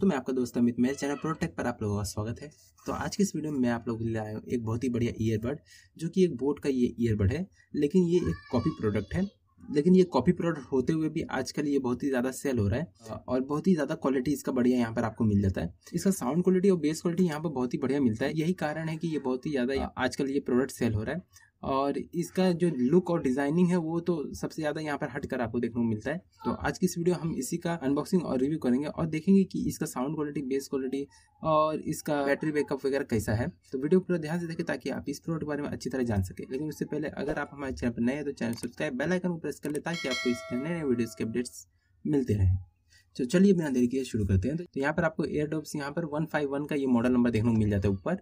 दोस्तों मैं आपका दोस्त अमित मेरे चैनल प्रोटेक्ट पर आप लोगों का स्वागत है तो आज की इस वीडियो में मैं आप लोगों के लिए आया हूँ एक बहुत ही बढ़िया ईयरबड जो कि एक बोट का ये ईयरबड है लेकिन ये एक कॉपी प्रोडक्ट है लेकिन ये कॉपी प्रोडक्ट होते हुए भी आजकल ये बहुत ही ज़्यादा सेल हो रहा है और बहुत ही ज़्यादा क्वालिटी इसका बढ़िया यहाँ पर आपको मिल जाता है इसका साउंड क्वालिटी और बेस क्वालिटी यहाँ पर बहुत ही बढ़िया मिलता है यही कारण है कि ये बहुत ही ज़्यादा आजकल ये प्रोडक्ट सेल हो रहा है और इसका जो लुक और डिज़ाइनिंग है वो तो सबसे ज़्यादा यहाँ पर हट कर आपको देखने को मिलता है तो आज की इस वीडियो हम इसी का अनबॉक्सिंग और रिव्यू करेंगे और देखेंगे कि इसका साउंड क्वालिटी बेस क्वालिटी और इसका बैटरी बैकअप वगैरह कैसा है तो वीडियो पूरा ध्यान से देखें ताकि आप इस प्रोडक्ट के बारे में अच्छी तरह जान सके लेकिन उससे पहले अगर आप हमारे चैनल पर नए हैं तो चैनल सब्सक्राइब बेलाइकन को प्रेस कर ले ताकि आपको इस नए नए वीडियोज़ के अपडेट्स मिलते रहें तो चलिए बिना देरी के शुरू करते हैं तो यहाँ पर आपको एयर डोब्स यहाँ पर वन फाइव वन का ये मॉडल नंबर देखने को मिल जाता है ऊपर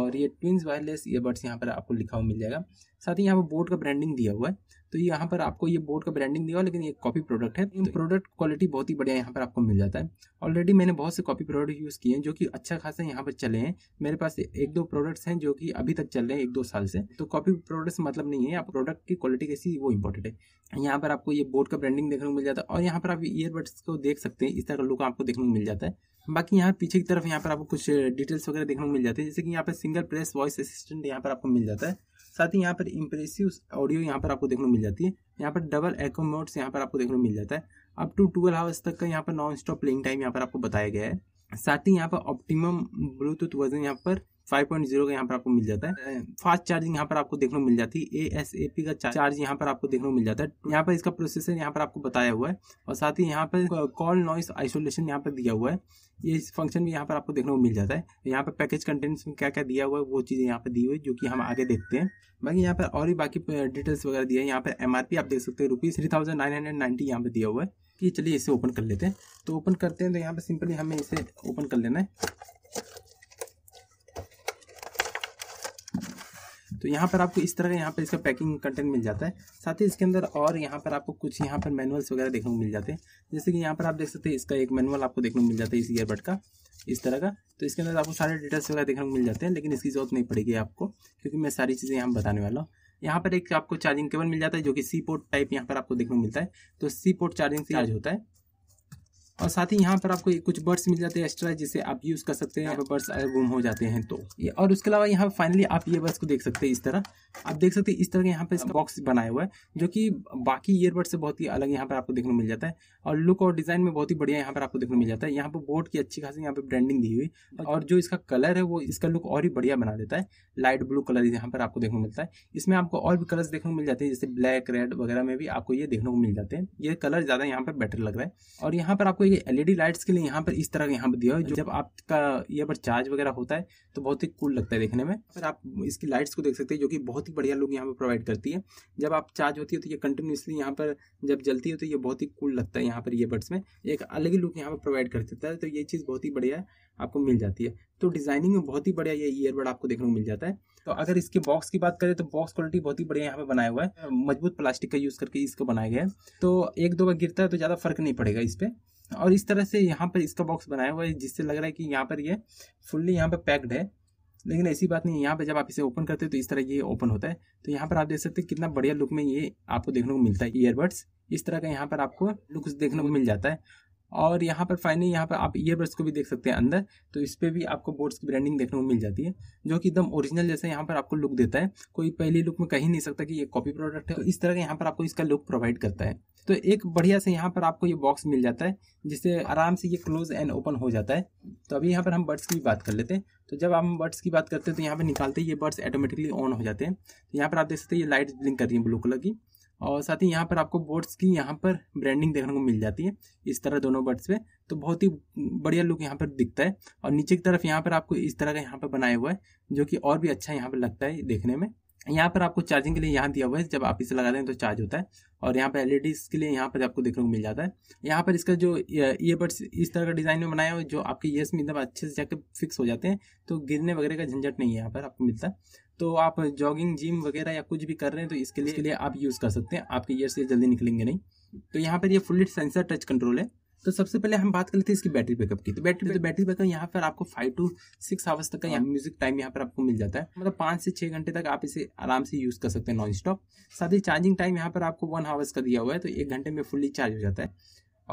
और ये ट्विंस वायरलेस ईयरबड्स यहाँ पर आपको लिखा हुआ मिल जाएगा साथ ही यहाँ पर बोर्ड का ब्रांडिंग दिया हुआ है तो यहाँ पर आपको ये बोर्ड का ब्रांडिंग देगा लेकिन ये कॉपी प्रोडक्ट है तो प्रोडक्ट क्वालिटी बहुत ही बढ़िया यहाँ पर आपको मिल जाता है ऑलरेडी मैंने बहुत से कॉपी प्रोडक्ट यूज़ किए हैं जो कि अच्छा खासा यहाँ पर चले हैं मेरे पास एक दो प्रोडक्ट्स हैं जो कि अभी तक चल रहे हैं एक दो साल से तो कॉपी प्रोडक्ट्स मतलब नहीं है आप प्रोडक्ट की क्वालिटी कैसी वो इंपॉर्टेंट है यहाँ पर आपको ये बोर्ड का ब्रांडिंग देखने को मिल जाता है और यहाँ पर आप ईयरबड्स को देख सकते हैं इस तरह का लुक आपको देखने को मिल जाता है बाकी यहाँ पीछे की तरफ यहाँ पर आपको कुछ डिटेल्स वगैरह देखने को मिल जाते हैं जैसे कि यहाँ पर सिंगल प्रेस वॉइस असिस्टेंट यहाँ पर आपको मिल जाता है साथ ही यहाँ पर इम्प्रेसिव ऑडियो यहाँ पर आपको देखने को मिल जाती है यहाँ पर डबल एक्ो मोड्स यहाँ पर आपको देखने को मिल जाता है अप टू ट्वेल्व आवर्स तक का यहाँ पर नॉन स्टॉप प्लेइंग टाइम यहाँ पर आपको बताया गया है साथ ही यहाँ पर ऑप्टिमम ब्लूटूथ वर्जन यहाँ पर फाइव पॉइंट जीरो का यहाँ पर आपको मिल जाता है फास्ट चार्जिंग यहाँ पर आपको देखने को मिल जाती है ए एस ए पी का चार्ज यहाँ पर आपको देखने को मिल जाता है यहाँ पर इसका प्रोसेसर यहाँ पर आपको बताया हुआ है और साथ ही यहाँ पर कॉल नॉइस आइसोलेशन यहाँ पर दिया हुआ है ये फंक्शन भी यहाँ पर आपको देखने को मिल जाता है यहाँ पर पैकेज कंटेंट्स में क्या क्या दिया हुआ है वो चीज़ें यहाँ पर दी हुई जो कि हम आगे देखते हैं बाकी यहाँ पर और भी बाकी डिटेल्स वगैरह दिया है यहाँ पर एम आप देख सकते हैं rupees three thousand nine hundred ninety यहाँ पर दिया हुआ है कि चलिए इसे ओपन कर लेते हैं तो ओपन करते हैं तो यहाँ पर सिंपली हमें इसे ओपन कर लेना है तो यहाँ पर आपको इस तरह का यहाँ पर इसका पैकिंग कंटेंट मिल जाता है साथ ही इसके अंदर और यहाँ पर आपको कुछ यहाँ पर मैनुअल्स वगैरह देखने को मिल जाते हैं जैसे कि यहाँ पर आप देख सकते हैं इसका एक मैनुअल आपको देखने को मिल जाता है इस ईयरबड का इस तरह का तो इसके अंदर आपको सारे डिटेल्स वगैरह देखने को मिल जाते हैं लेकिन इसकी जरूरत नहीं पड़ेगी आपको क्योंकि मैं सारी चीज़ें यहाँ बताने वाला हूँ यहाँ पर एक आपको चार्जिंग केबल मिल जाता है जो कि सी पोर्ट टाइप यहाँ पर आपको देखने को मिलता है तो सी पोर्ट चार्जिंग से चार्ज होता है और साथ ही यहाँ पर आपको कुछ बर्ड्स मिल जाते हैं एक्स्ट्रा जिसे आप यूज़ कर सकते हैं यहाँ पर बर्ड्स अगर गुम हो जाते हैं तो ये और उसके अलावा यहाँ फाइनली आप बर्ड्स को देख सकते हैं इस तरह आप देख सकते हैं इस तरह के यहाँ पे बॉक्स बनाया हुआ है जो कि बाकी ईयरबड से बहुत ही अलग यहाँ पर आपको देखने को मिल जाता है और लुक और डिज़ाइन में बहुत ही बढ़िया यहाँ पर आपको देखने को मिल जाता है यहाँ पर बोर्ड की अच्छी खासी यहाँ पर ब्रांडिंग दी हुई और जो इसका कलर है वो इसका लुक और ही बढ़िया बना देता है लाइट ब्लू कलर यहाँ पर आपको देखने को मिलता है इसमें आपको और भी कलर्स देखने को मिल जाते हैं जैसे ब्लैक रेड वगैरह में भी आपको ये देखने को मिल जाते हैं ये कलर ज़्यादा यहाँ पर बेटर लग रहा है और यहाँ पर आपको ये एलईडी लाइट्स e के लिए यहाँ पर इस तरह का यहाँ पर दिया हुआ है जब आपका ये पर चार्ज वगैरह होता है तो बहुत ही कूल लगता है देखने में पर आप इसकी लाइट्स को देख सकते हैं जो कि बहुत ही बढ़िया लोग यहाँ पर प्रोवाइड करती है जब आप चार्ज होती है तो ये कंटिन्यूसली यहाँ पर जब जलती है तो ये बहुत ही कूल लगता है यहाँ पर ये में एक अलग ही लुक यहाँ पर प्रोवाइड कर देता है तो ये चीज़ बहुत ही बढ़िया आपको मिल जाती है तो डिजाइनिंग में बहुत ही बढ़िया ये ईयरबड आपको देखने को मिल जाता है तो अगर इसके बॉक्स की बात करें तो बॉक्स क्वालिटी बहुत ही बढ़िया यहाँ पे बनाया हुआ है मजबूत प्लास्टिक का यूज़ करके इसको बनाया गया है तो एक दो बार गिरता है तो ज़्यादा फर्क नहीं पड़ेगा इस पर और इस तरह से यहाँ पर इसका बॉक्स बनाया हुआ है जिससे लग रहा है कि यहाँ पर ये फुल्ली यहाँ पर पैक्ड है लेकिन ऐसी बात नहीं यहाँ पर जब आप इसे ओपन करते हो तो इस तरह ये ओपन होता है तो यहाँ पर आप देख सकते हैं कितना बढ़िया लुक में ये आपको देखने को मिलता है ईयरबड्स इस तरह का यहाँ पर आपको लुक्स देखने को मिल जाता है और यहाँ पर फाइनली यहाँ पर आप ईयरबड्स को भी देख सकते हैं अंदर तो इस पर भी आपको बोर्ड्स की ब्रांडिंग देखने को मिल जाती है जो कि एकदम ओरिजिनल जैसे यहाँ पर आपको लुक देता है कोई पहले लुक में कहीं नहीं सकता कि ये कॉपी प्रोडक्ट है तो इस तरह का यहाँ पर आपको इसका लुक प्रोवाइड करता है तो एक बढ़िया से यहाँ पर आपको ये बॉक्स मिल जाता है जिससे आराम से ये क्लोज एंड ओपन हो जाता है तो अभी यहाँ पर हम बर्ड्स की बात कर लेते हैं तो जब हम बर्ड्स की बात करते हैं तो यहाँ पर निकालते हैं ये बर्ड्स ऑटोमेटिकली ऑन हो जाते हैं तो यहाँ पर आप देख सकते हैं ये लाइट ब्लिंक कर रही है ब्लू कलर की और साथ ही यहाँ पर आपको बोट्स की यहाँ पर ब्रांडिंग देखने को मिल जाती है इस तरह दोनों बर्ड्स पे तो बहुत ही बढ़िया लुक यहाँ पर दिखता है और नीचे की तरफ यहाँ पर आपको इस तरह का यहाँ पर बनाया हुआ है जो कि और भी अच्छा यहाँ पर लगता है देखने में यहाँ पर आपको चार्जिंग के लिए यहाँ दिया हुआ है जब आप इसे लगाते हैं तो चार्ज होता है और यहाँ पर एल के लिए यहाँ पर आपको देखने को मिल जाता है यहाँ पर इसका जो ईयरबड्स इस तरह का डिज़ाइन में बनाया हुआ है जो आपके ईयर्स में एकदम अच्छे से जाकर फिक्स हो जाते हैं तो गिरने वगैरह का झंझट नहीं है यहाँ पर आपको मिलता है तो आप जॉगिंग जिम वगैरह या कुछ भी कर रहे हैं तो इसके लिए इसके लिए आप यूज़ कर सकते हैं आपके ईयर से जल्दी निकलेंगे नहीं तो यहाँ पर ये फुल्ली सेंसर टच कंट्रोल है तो सबसे पहले हम बात कर लेते हैं इसकी बैटरी बैकअप की तो बैटरी तो बैटरी बैकअप यहाँ पर आपको फाइव टू सिक्स आवर्स तक का यहाँ म्यूजिक टाइम यहाँ पर आपको मिल जाता है मतलब पाँच से छः घंटे तक आप इसे आराम से यूज़ कर सकते हैं नॉन स्टॉप साथ ही चार्जिंग टाइम यहाँ पर आपको वन आवर्स का दिया हुआ है तो एक घंटे में फुल्ली चार्ज हो जाता है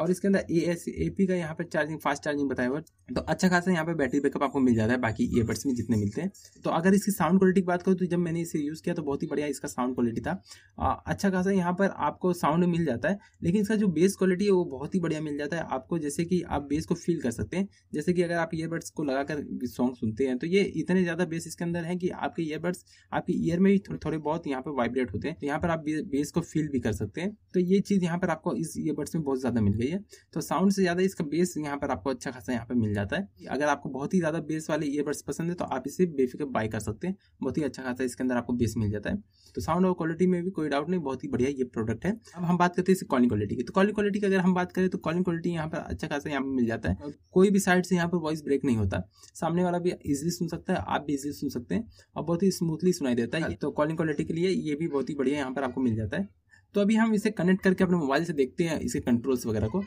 और इसके अंदर ए एस ए पी का यहाँ पर चार्जिंग फास्ट चार्जिंग बताया हुआ तो अच्छा खासा यहाँ पे बैटरी बैकअप आपको मिल जाता है बाकी ईयरबड्स में जितने मिलते हैं तो अगर इसकी साउंड क्वालिटी की बात करूँ तो जब मैंने इसे यूज़ किया तो बहुत ही बढ़िया इसका साउंड क्वालिटी था आ, अच्छा खासा यहाँ पर आपको साउंड मिल जाता है लेकिन इसका जो बेस क्वालिटी है वो बहुत ही बढ़िया मिल जाता है आपको जैसे कि आप बेस को फील कर सकते हैं जैसे कि अगर आप ईयरबड्स को लगाकर सॉन्ग सुनते हैं तो ये इतने ज़्यादा बेस इसके अंदर है कि आपके ईयरबड्स आपके ईयर में भी थोड़े बहुत यहाँ पर वाइब्रेट होते हैं तो यहाँ पर आप बेस को फील भी कर सकते हैं तो ये चीज़ यहाँ पर आपको इस ईयरबड्स में बहुत ज़्यादा मिल गई भी है तो साउंड से ज़्यादा इसका बेस यहाँ पर आपको अच्छा खासा यहाँ पर मिल जाता है अगर आपको बहुत ही ज़्यादा बेस वाले ईयरबड्स पसंद है तो आप इसे बेफिक्र बाई कर सकते हैं बहुत ही अच्छा खासा इसके अंदर आपको बेस मिल जाता है तो साउंड और क्वालिटी में भी कोई डाउट नहीं बहुत ही बढ़िया ये प्रोडक्ट है अब हम बात करते हैं इसे कॉलिंग क्वालिटी की तो कॉलिंग क्वालिटी की अगर हम बात करें तो कॉलिंग क्वालिटी यहाँ पर अच्छा खासा यहाँ पर मिल जाता है कोई भी साइड से यहाँ पर वॉइस ब्रेक नहीं होता सामने वाला भी ईजिली सुन सकता है आप भी ईजिली सुन सकते हैं और बहुत ही स्मूथली सुनाई देता है तो कॉलिंग क्वालिटी के लिए ये भी बहुत ही बढ़िया यहाँ पर आपको मिल जाता है तो अभी हम इसे कनेक्ट करके अपने मोबाइल से देखते हैं इसके कंट्रोल्स वगैरह को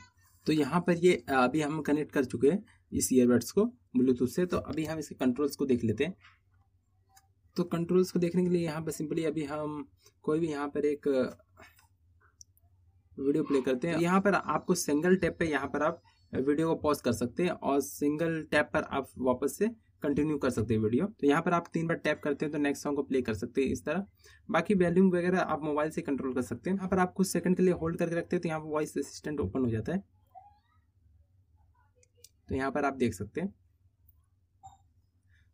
तो यहाँ पर ये अभी हम कनेक्ट कर चुके हैं इस ईयरबड्स को ब्लूटूथ से तो अभी हम इसके कंट्रोल्स को देख लेते हैं तो कंट्रोल्स को देखने के लिए यहाँ पर सिंपली अभी हम कोई भी यहाँ पर एक वीडियो प्ले करते हैं यहाँ पर आपको सिंगल टैप पे यहाँ पर आप वीडियो को पॉज कर सकते हैं और सिंगल टैप पर आप वापस से कंटिन्यू कर सकते हैं वीडियो तो यहाँ पर आप तीन बार टैप करते हैं तो नेक्स्ट सॉन्ग को प्ले कर सकते हैं इस तरह बाकी वैल्यूम वगैरह आप मोबाइल से कंट्रोल कर सकते हैं यहाँ पर आप कुछ सेकंड के लिए होल्ड करके रखते हैं तो यहाँ पर वॉइस असिस्टेंट ओपन हो जाता है तो यहाँ पर आप देख सकते हैं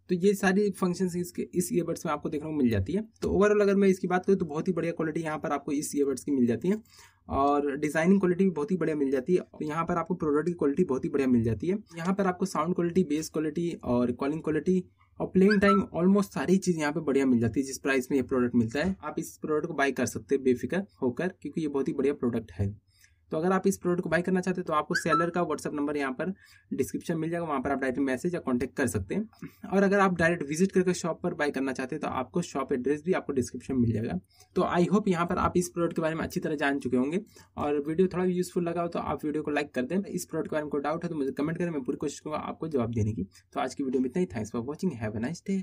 तो ये सारी फंक्शन इसके इस ईयरबड्स में आपको देखने को मिल जाती है तो ओवरऑल अगर मैं इसकी बात करूँ तो बहुत ही बढ़िया क्वालिटी यहाँ पर आपको इस ईयरबड्स की मिल जाती है और डिज़ाइनिंग क्वालिटी भी बहुत ही बढ़िया मिल जाती है तो यहाँ पर आपको प्रोडक्ट की क्वालिटी बहुत ही बढ़िया मिल जाती है यहाँ पर आपको साउंड क्वालिटी बेस क्वालिटी और कॉलिंग क्वालिटी और प्लेइंग टाइम ऑलमोस्ट सारी चीज़ यहाँ पे बढ़िया मिल जाती है जिस प्राइस में ये प्रोडक्ट मिलता है आप इस प्रोडक्ट को बाय कर सकते हैं बेफिक्र होकर क्योंकि ये बहुत ही बढ़िया प्रोडक्ट है तो अगर आप इस प्रोडक्ट को बाई करना चाहते हैं तो आपको सेलर का व्हाट्सअप नंबर यहाँ पर डिस्क्रिप्शन मिल जाएगा वहाँ पर आप डायरेक्ट मैसेज या कॉन्टैक्ट कर सकते हैं और अगर आप डायरेक्ट विजिट करके शॉप पर बाई करना चाहते हैं तो आपको शॉप एड्रेस भी आपको डिस्क्रिप्शन मिल जाएगा तो आई होप यहाँ पर आप इस प्रोडक्ट के बारे में अच्छी तरह जान चुके होंगे और वीडियो थोड़ा यूजफुल लगा हो तो आप वीडियो को लाइक कर दें इस प्रोडक्ट के बारे में कोई डाउट है तो मुझे कमेंट करें मैं पूरी कोशिश करूँगा आपको जवाब देने की तो आज की वीडियो में इतना ही thanks for watching have a nice day